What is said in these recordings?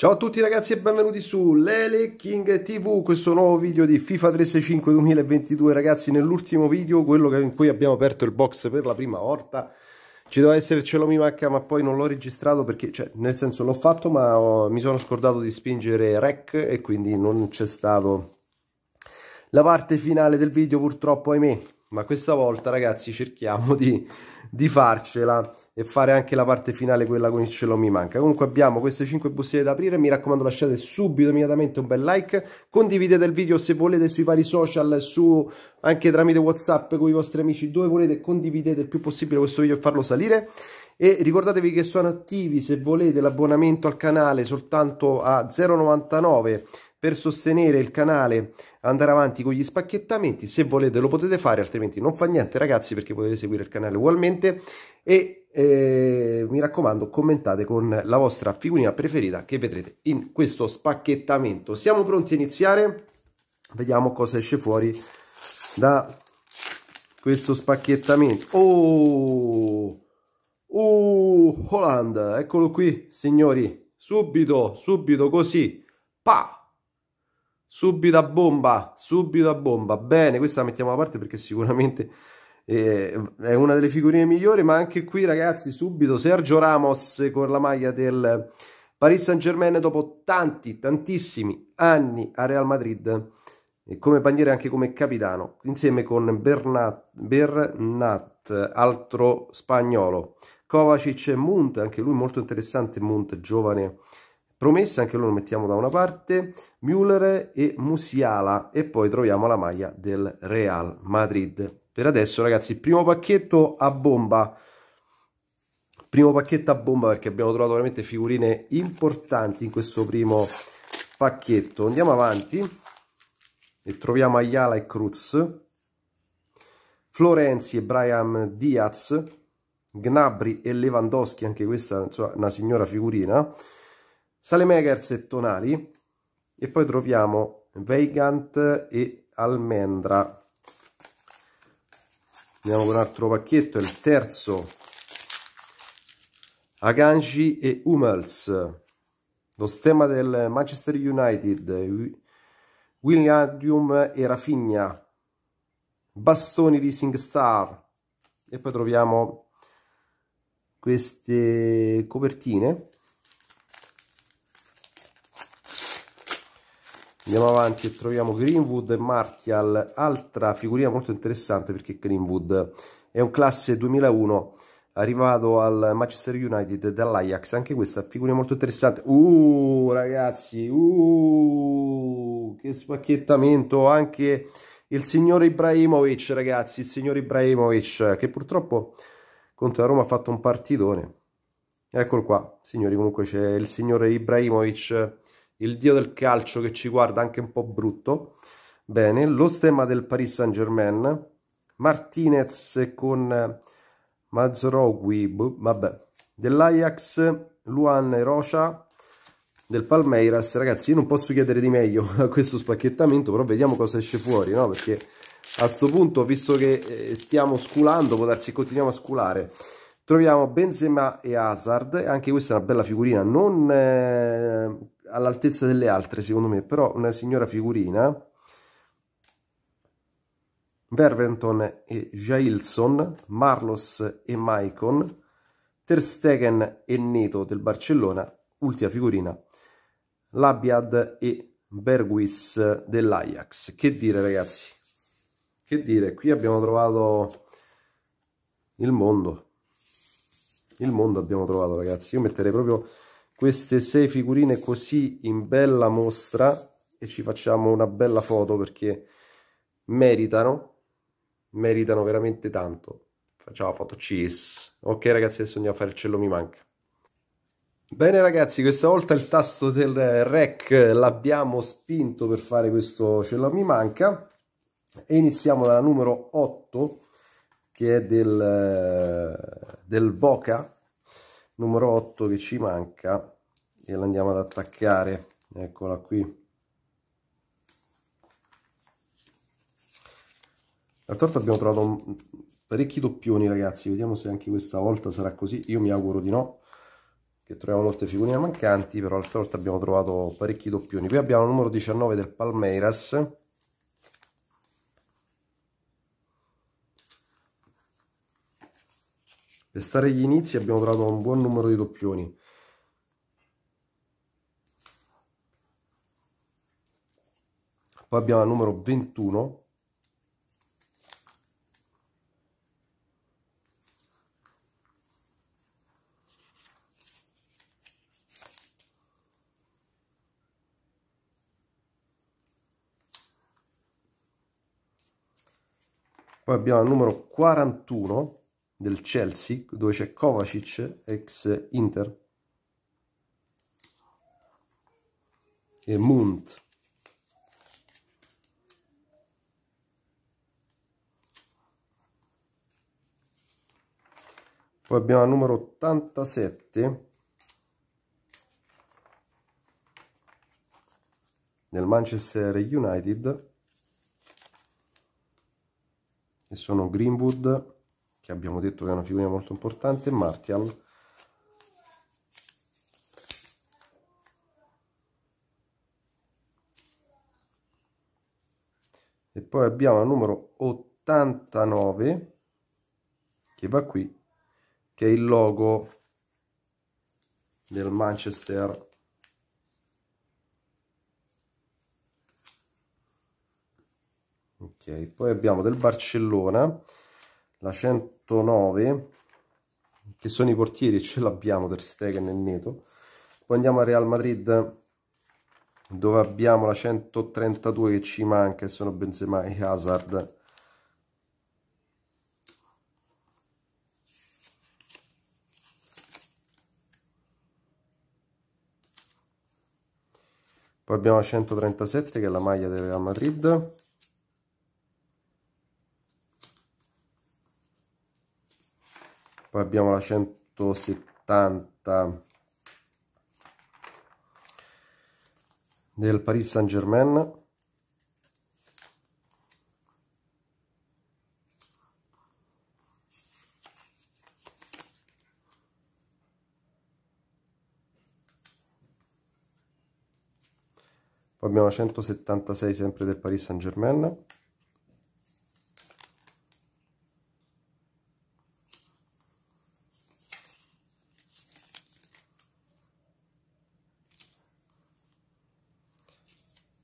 Ciao a tutti ragazzi e benvenuti su Lele King TV, questo nuovo video di FIFA 365 2022 ragazzi nell'ultimo video, quello in cui abbiamo aperto il box per la prima volta ci doveva essere il cielo ma poi non l'ho registrato perché, cioè, nel senso l'ho fatto ma ho, oh, mi sono scordato di spingere rec e quindi non c'è stato la parte finale del video purtroppo ahimè ma questa volta ragazzi cerchiamo di, di, farcela e fare anche la parte finale quella con il cielo mi manca comunque abbiamo queste 5 bustine da aprire mi raccomando lasciate subito immediatamente un bel like condividete il video se volete sui vari social su anche tramite whatsapp con i vostri amici dove volete condividete il più possibile questo video e farlo salire e ricordatevi che sono attivi se volete l'abbonamento al canale soltanto a 0,99 per sostenere il canale, andare avanti con gli spacchettamenti. Se volete lo potete fare, altrimenti non fa niente ragazzi perché potete seguire il canale ugualmente. E eh, mi raccomando commentate con la vostra figurina preferita che vedrete in questo spacchettamento. Siamo pronti a iniziare? Vediamo cosa esce fuori da questo spacchettamento. Oh! Oh, Holland, eccolo qui, signori. Subito, subito così. Pa! Subito a bomba, subito a bomba. Bene, questa la mettiamo da parte perché sicuramente eh, è una delle figurine migliori, ma anche qui ragazzi subito Sergio Ramos con la maglia del Paris Saint Germain dopo tanti, tantissimi anni a Real Madrid e come bandiera anche come capitano, insieme con Bernat, Bernat altro spagnolo, Kovacic e Munt, anche lui molto interessante, Munt giovane promesse, anche loro lo mettiamo da una parte, Müller e Musiala e poi troviamo la maglia del Real Madrid. Per adesso ragazzi, primo pacchetto a bomba, primo pacchetto a bomba perché abbiamo trovato veramente figurine importanti in questo primo pacchetto. Andiamo avanti e troviamo Ayala e Cruz, Florenzi e Brian Diaz, Gnabri e Lewandowski, anche questa è una signora figurina, Sale Megahertz e tonali e poi troviamo Vegant e Almendra. Andiamo con un altro pacchetto, il terzo Aganji e Hummels. Lo stemma del Manchester United, William e Rafinha, bastoni di Singstar e poi troviamo queste copertine Andiamo avanti e troviamo Greenwood e Martial, altra figurina molto interessante perché Greenwood è un classe 2001 arrivato al Manchester United dall'Ajax, anche questa figura molto interessante. Uh, ragazzi, uh, che spacchettamento anche il signor Ibrahimovic, ragazzi, il signor Ibrahimovic che purtroppo contro la Roma ha fatto un partitone. Eccolo qua, signori, comunque c'è il signor Ibrahimovic il dio del calcio che ci guarda anche un po' brutto, bene, lo stemma del Paris Saint Germain, Martinez con Mazzorogui, boh, vabbè, dell'Ajax, Luan Rocha, del Palmeiras, ragazzi io non posso chiedere di meglio a questo spacchettamento, però vediamo cosa esce fuori, no? Perché a questo punto, visto che eh, stiamo sculando, può darsi che continuiamo a sculare, troviamo Benzema e Hazard, anche questa è una bella figurina, non... Eh all'altezza delle altre secondo me, però una signora figurina. Verventon e Jailson, Marlos e Maicon, Ter Stegen e Neto del Barcellona, ultima figurina, Labiad e Berguis dell'Ajax. Che dire ragazzi, che dire, qui abbiamo trovato il mondo, il mondo abbiamo trovato ragazzi, io metterei proprio queste sei figurine così in bella mostra e ci facciamo una bella foto perché meritano, meritano veramente tanto. Facciamo foto, cheese. Ok ragazzi, adesso andiamo a fare il cello mi manca. Bene ragazzi, questa volta il tasto del rec l'abbiamo spinto per fare questo cello mi manca e iniziamo dalla numero 8 che è del, del Boca numero 8 che ci manca e l'andiamo ad attaccare eccola qui l'altro abbiamo trovato un... parecchi doppioni ragazzi vediamo se anche questa volta sarà così io mi auguro di no che troviamo molte figurine mancanti però l'altra volta abbiamo trovato parecchi doppioni qui abbiamo il numero 19 del Palmeiras Per stare agli inizi abbiamo trovato un buon numero di doppioni. Poi abbiamo il numero 21. Poi abbiamo il numero 41 del Chelsea, dove c'è Kovacic, ex Inter, e Munt. Poi abbiamo il numero 87 nel Manchester United e sono Greenwood che abbiamo detto che è una figura molto importante, Martial. E poi abbiamo il numero 89 che va qui, che è il logo del Manchester ok poi abbiamo del Barcellona la 109 che sono i portieri ce l'abbiamo Ter Stegen e Neto poi andiamo a Real Madrid dove abbiamo la 132 che ci manca e sono Benzema e Hazard poi abbiamo la 137 che è la maglia del Real Madrid poi abbiamo la 170 del Paris Saint Germain poi abbiamo la 176 sempre del Paris Saint Germain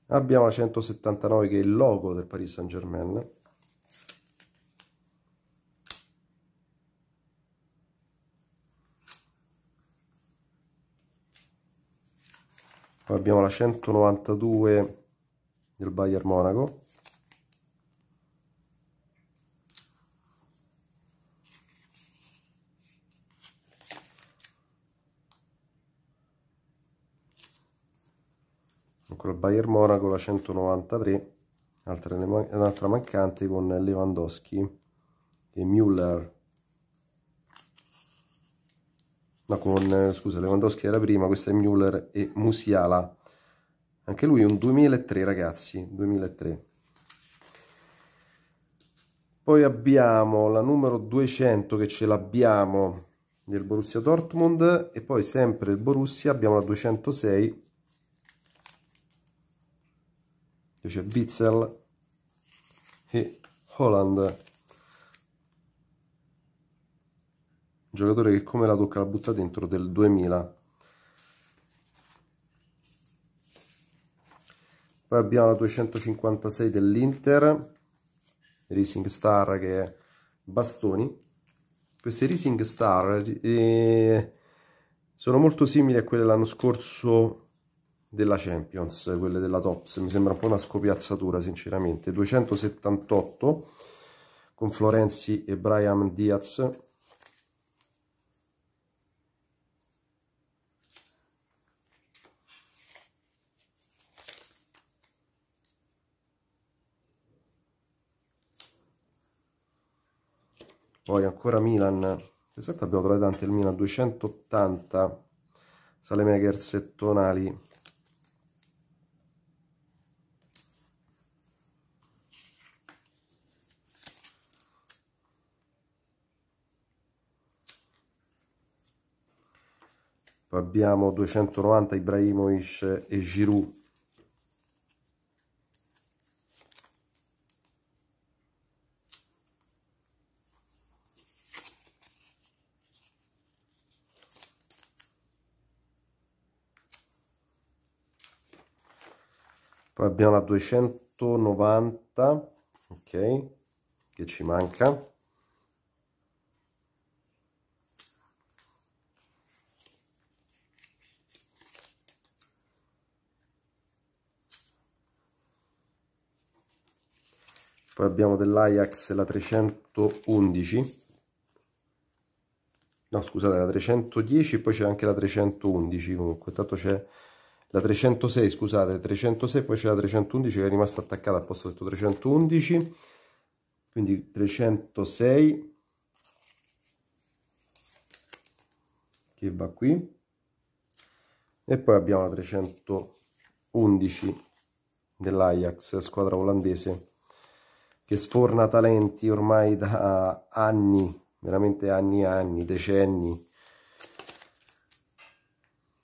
abbiamo la 179 che è il logo del Paris Saint Germain poi abbiamo la 192 del Bayern Monaco Bayern Monaco la 193, un'altra, mancante con Lewandowski e Müller. No, con, scusa, Lewandowski era prima, questa è Müller e Musiala. Anche lui un 2003 ragazzi, 2003. Poi abbiamo la numero 200 che ce l'abbiamo del Borussia Dortmund e poi sempre il Borussia abbiamo la 206 qui c'è Witzel e Holland un giocatore che come la tocca la butta dentro del 2000 poi abbiamo la 256 dell'Inter Racing Star che è bastoni queste Racing Star eh, sono molto simili a quelle dell'anno scorso della Champions, quelle della Tops, mi sembra un po' una scopiazzatura sinceramente, 278 con Florenzi e Brian Diaz, poi ancora Milan esatto abbiamo trovato anche il Milan 280 Salemekers e Tonali abbiamo 290 Ibrahimovic e Giroud poi abbiamo la 290 ok che ci manca poi abbiamo dell'Ajax la 311 no scusate la 310 poi c'è anche la 311 comunque tanto c'è la 306 scusate 306 poi c'è la 311 che è rimasta attaccata al posto detto 311 quindi 306 che va qui e poi abbiamo la 311 dell'Ajax squadra olandese che sforna talenti ormai da anni, veramente anni e anni, decenni,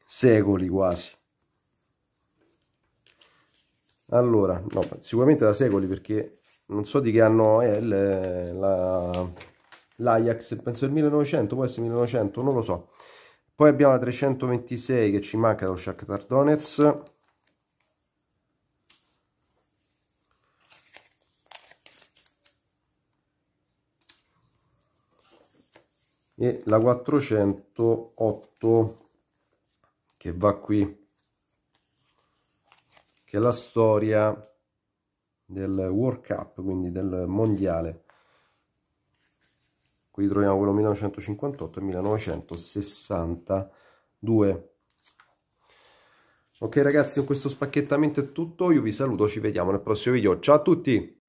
secoli quasi. Allora, no, sicuramente da secoli perché non so di che anno è l'Ajax, penso del 1900, può essere 1900, non lo so. Poi abbiamo la 326 che ci manca dallo Shakhtar Donetsk e la 408 che va qui che è la storia del World Cup quindi del mondiale qui troviamo quello 1958 e 1962 ok ragazzi con questo spacchettamento è tutto io vi saluto ci vediamo nel prossimo video ciao a tutti